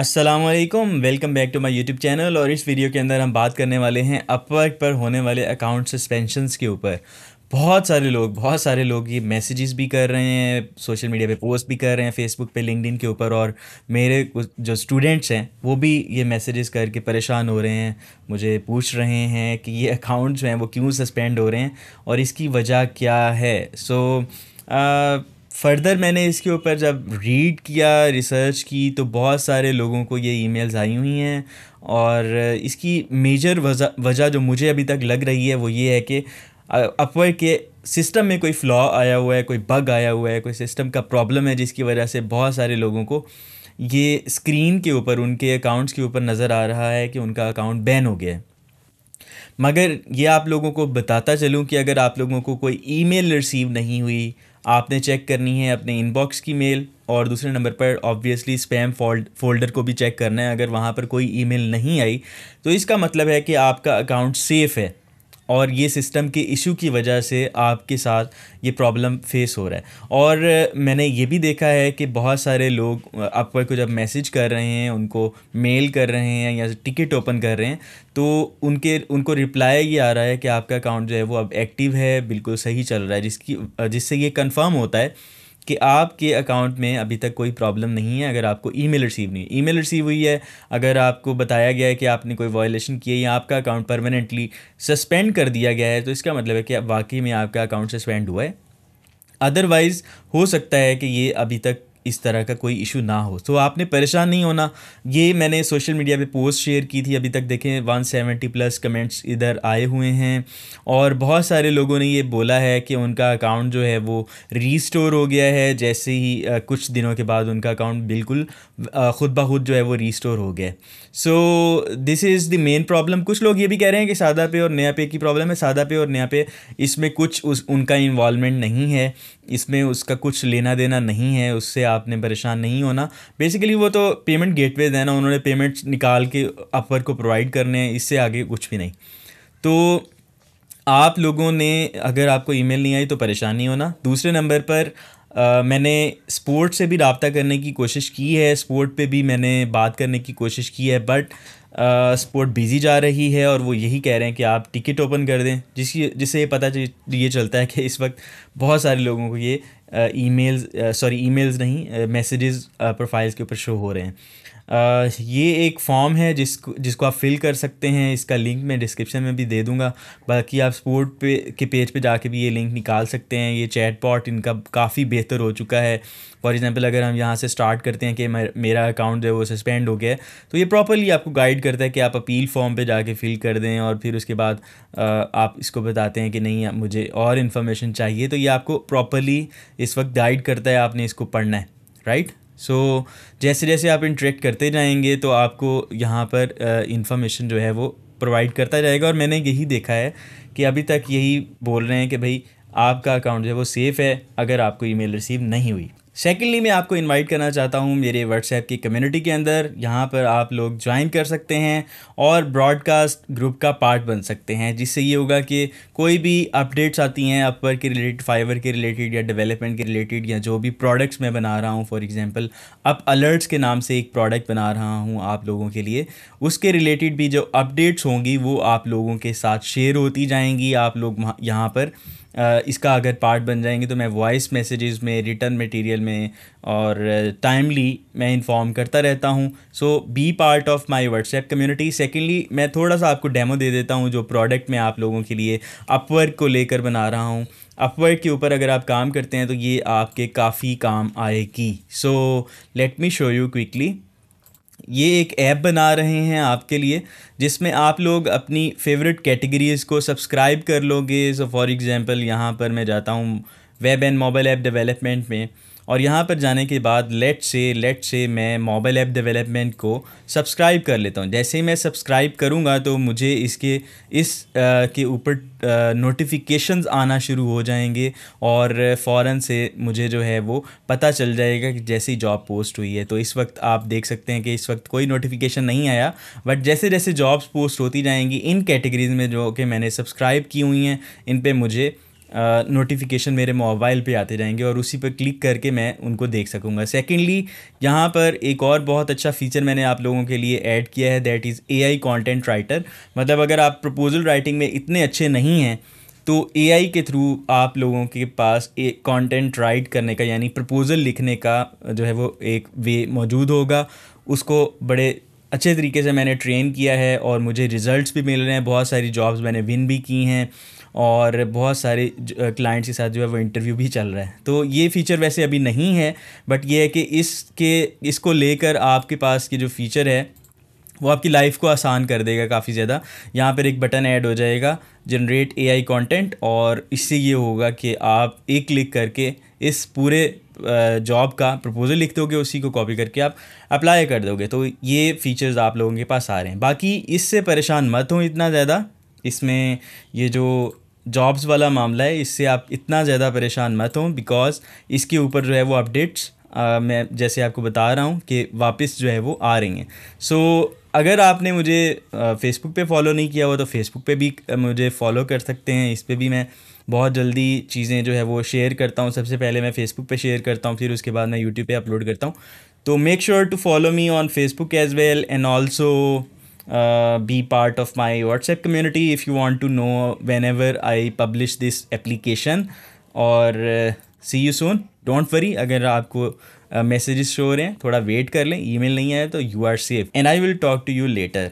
Aslam welcome back to my YouTube channel और इस video के अंदर हम बात करने वाले हैं अपवर्क पर होने वाले अकाउंट सस्पेंशंस के ऊपर बहुत सारे लोग बहुत सारे लोग ये मैसेजेस भी कर रहे हैं सोशल मीडिया पे पोस्ट भी कर रहे हैं फेसबुक पे लिंकड के ऊपर और मेरे जो स्टूडेंट्स हैं वो भी ये मैसेजेस करके परेशान हो रहे हैं मुझे पूछ रहे हैं कि ये अकाउंट जो हैं वो क्यों सस्पेंड हो रहे हैं और इसकी वजह क्या है सो so, फर्दर मैंने इसके ऊपर जब रीड किया रिसर्च की तो बहुत सारे लोगों को ये ईमेल्स आई हुई हैं और इसकी मेजर वजह जो मुझे अभी तक लग रही है वो ये है कि अपवर्क के सिस्टम में कोई फ्लॉ आया हुआ है कोई बग आया हुआ है कोई सिस्टम का प्रॉब्लम है जिसकी वजह से बहुत सारे लोगों को ये स्क्रीन के ऊपर उनके अकाउंट्स के ऊपर नज़र आ रहा है कि उनका अकाउंट बैन हो गया है मगर ये आप लोगों को बताता चलूँ कि अगर आप लोगों को कोई ईमेल रिसीव नहीं हुई आपने चेक करनी है अपने इनबॉक्स की मेल और दूसरे नंबर पर ऑब्वियसली स्पैम फोल्ड फोल्डर को भी चेक करना है अगर वहाँ पर कोई ईमेल नहीं आई तो इसका मतलब है कि आपका अकाउंट सेफ़ है और ये सिस्टम के इशू की वजह से आपके साथ ये प्रॉब्लम फेस हो रहा है और मैंने ये भी देखा है कि बहुत सारे लोग आपको को जब मैसेज कर रहे हैं उनको मेल कर रहे हैं या टिकट ओपन कर रहे हैं तो उनके उनको रिप्लाई ये आ रहा है कि आपका अकाउंट जो है वो अब एक्टिव है बिल्कुल सही चल रहा है जिसकी जिससे ये कंफर्म होता है कि आपके अकाउंट में अभी तक कोई प्रॉब्लम नहीं है अगर आपको ईमेल रिसीव नहीं ईमेल रिसीव हुई है अगर आपको बताया गया है कि आपने कोई वॉयलेशन किया या आपका अकाउंट परमानेंटली सस्पेंड कर दिया गया है तो इसका मतलब है कि वाकई में आपका अकाउंट सस्पेंड हुआ है अदरवाइज़ हो सकता है कि ये अभी तक इस तरह का कोई इशू ना हो तो आपने परेशान नहीं होना ये मैंने सोशल मीडिया पे पोस्ट शेयर की थी अभी तक देखें वन सेवेंटी प्लस कमेंट्स इधर आए हुए हैं और बहुत सारे लोगों ने ये बोला है कि उनका अकाउंट जो है वो रीस्टोर हो गया है जैसे ही आ, कुछ दिनों के बाद उनका अकाउंट बिल्कुल ख़ुद ब खुद जो है वो रीस्टोर हो गया so this is the main problem कुछ लोग ये भी कह रहे हैं कि सादा पे और नया पे की प्रॉब्लम है सादा पे और नया पे इसमें कुछ उस उनका इन्वॉलमेंट नहीं है इसमें उसका कुछ लेना देना नहीं है उससे आपने परेशान नहीं होना बेसिकली वो तो पेमेंट गेटवेज है ना उन्होंने पेमेंट निकाल के अपवर को प्रोवाइड करने हैं इससे आगे कुछ भी नहीं तो आप लोगों ने अगर आपको ईमेल नहीं आई तो परेशान नहीं होना दूसरे नंबर पर आ, मैंने स्पोर्ट से भी रबता करने की कोशिश की है स्पोर्ट पे भी मैंने बात करने की कोशिश की है बट स्पोर्ट बिज़ी जा रही है और वो यही कह रहे हैं कि आप टिकट ओपन कर दें जिसकी जिससे ये पता ये चलता है कि इस वक्त बहुत सारे लोगों को ये ईमेल्स सॉरी ईमेल्स नहीं मैसेजेस प्रोफाइल्स के ऊपर शो हो रहे हैं ये एक फॉर्म है जिसको जिसको आप फिल कर सकते हैं इसका लिंक मैं डिस्क्रिप्शन में भी दे दूंगा बाकी आप स्पोर्ट पे के पेज पे जाके भी ये लिंक निकाल सकते हैं ये चैट पॉट इनका काफ़ी बेहतर हो चुका है फॉर एग्ज़ाम्पल अगर हम यहाँ से स्टार्ट करते हैं कि मेरा अकाउंट जो है वो सस्पेंड हो गया है तो ये प्रॉपरली आपको गाइड करता है कि आप अपील फॉर्म पर जाके फिल कर दें और फिर उसके बाद आप इसको बताते हैं कि नहीं मुझे और इन्फॉर्मेशन चाहिए तो ये आपको प्रॉपरली इस वक्त गाइड करता है आपने इसको पढ़ना है राइट सो so, जैसे जैसे आप इंट्रैक्ट करते जाएंगे तो आपको यहाँ पर इंफॉर्मेशन जो है वो प्रोवाइड करता जाएगा और मैंने यही देखा है कि अभी तक यही बोल रहे हैं कि भाई आपका अकाउंट जो है वो सेफ़ है अगर आपको ईमेल रिसीव नहीं हुई सेकेंडली मैं आपको इनवाइट करना चाहता हूँ मेरे व्हाट्सएप की कम्युनिटी के अंदर यहाँ पर आप लोग ज्वाइन कर सकते हैं और ब्रॉडकास्ट ग्रुप का पार्ट बन सकते हैं जिससे ये होगा कि कोई भी अपडेट्स आती हैं अपर के रिलेटेड फाइबर के रिलेटेड या डेवलपमेंट के रिलेटेड या जो भी प्रोडक्ट्स मैं बना रहा हूँ फॉर एग्ज़ाम्पल अप अलर्ट्स के नाम से एक प्रोडक्ट बना रहा हूँ आप लोगों के लिए उसके रिलेटेड भी जो अपडेट्स होंगी वो आप लोगों के साथ शेयर होती जाएंगी आप लोग यहाँ पर इसका अगर पार्ट बन जाएंगे तो मैं वॉइस मैसेजेस में रिटर्न मटेरियल में और टाइमली मैं इन्फॉर्म करता रहता हूँ so be part of my WhatsApp community secondly मैं थोड़ा सा आपको डेमो दे देता हूँ जो प्रोडक्ट मैं आप लोगों के लिए अपवर्क को लेकर बना रहा हूँ अपवर्क के ऊपर अगर आप काम करते हैं तो ये आपके काफ़ी काम आएगी so let me show you quickly ये एक ऐप बना रहे हैं आपके लिए जिसमें आप लोग अपनी फेवरेट कैटेगरीज़ को सब्सक्राइब कर लोगे सो फॉर एग्ज़ाम्पल यहाँ पर मैं जाता हूँ web and mobile app development में और यहाँ पर जाने के बाद लेट से लेट से मैं मोबाइल ऐप डेवलपमेंट को सब्सक्राइब कर लेता हूँ जैसे ही मैं सब्सक्राइब करूँगा तो मुझे इसके इस आ, के ऊपर नोटिफिकेशंस आना शुरू हो जाएंगे और फ़ौर से मुझे जो है वो पता चल जाएगा कि जैसे ही जॉब पोस्ट हुई है तो इस वक्त आप देख सकते हैं कि इस वक्त कोई नोटिफिकेशन नहीं आया बट जैसे जैसे जॉब्स पोस्ट होती जाएंगी इन कैटेगरीज़ में जो कि मैंने सब्सक्राइब की हुई हैं इन पर मुझे नोटिफिकेशन मेरे मोबाइल पे आते जाएंगे और उसी पर क्लिक करके मैं उनको देख सकूँगा सेकेंडली यहाँ पर एक और बहुत अच्छा फीचर मैंने आप लोगों के लिए ऐड किया है that is A I content writer मतलब अगर आप प्रपोजल राइटिंग में इतने अच्छे नहीं हैं तो आई के थ्रू आप लोगों के पास एक कॉन्टेंट राइट करने का यानी प्रपोज़ल लिखने का जो है वो एक वे मौजूद होगा उसको बड़े अच्छे तरीके से मैंने ट्रेन किया है और मुझे रिज़ल्ट्स भी मिल रहे हैं बहुत सारी जॉब्स मैंने विन भी की हैं और बहुत सारे क्लाइंट्स के साथ जो है वो इंटरव्यू भी चल रहा है तो ये फ़ीचर वैसे अभी नहीं है बट ये है कि इसके इसको लेकर आपके पास की जो फीचर है वो आपकी लाइफ को आसान कर देगा काफ़ी ज़्यादा यहाँ पर एक बटन ऐड हो जाएगा जनरेट ए आई कॉन्टेंट और इससे ये होगा कि आप एक क्लिक करके इस पूरे जॉब का प्रपोजल लिख दोगे उसी को कॉपी करके आप अप्लाई कर दोगे तो ये फीचर्स आप लोगों के पास आ रहे हैं बाकी इससे परेशान मत हो इतना ज़्यादा इसमें ये जो जॉब्स वाला मामला है इससे आप इतना ज़्यादा परेशान मत हों बिकॉज़ इसके ऊपर जो है वो अपडेट्स मैं जैसे आपको बता रहा हूँ कि वापस जो है वो आ रही हैं सो so, अगर आपने मुझे फेसबुक पे फॉलो नहीं किया हुआ तो फेसबुक पे भी मुझे फॉलो कर सकते हैं इस पर भी मैं बहुत जल्दी चीज़ें जो है वो शेयर करता हूँ सबसे पहले मैं फेसबुक पे शेयर करता हूँ फिर उसके बाद मैं यूट्यूब पे अपलोड करता हूँ तो make sure to follow me on Facebook as well and also be part of my WhatsApp community if you want to know whenever I publish this application और see you soon don't worry अगर आपको messages show हो रहे हैं थोड़ा wait कर लें email नहीं आया तो you are safe and I will talk to you letter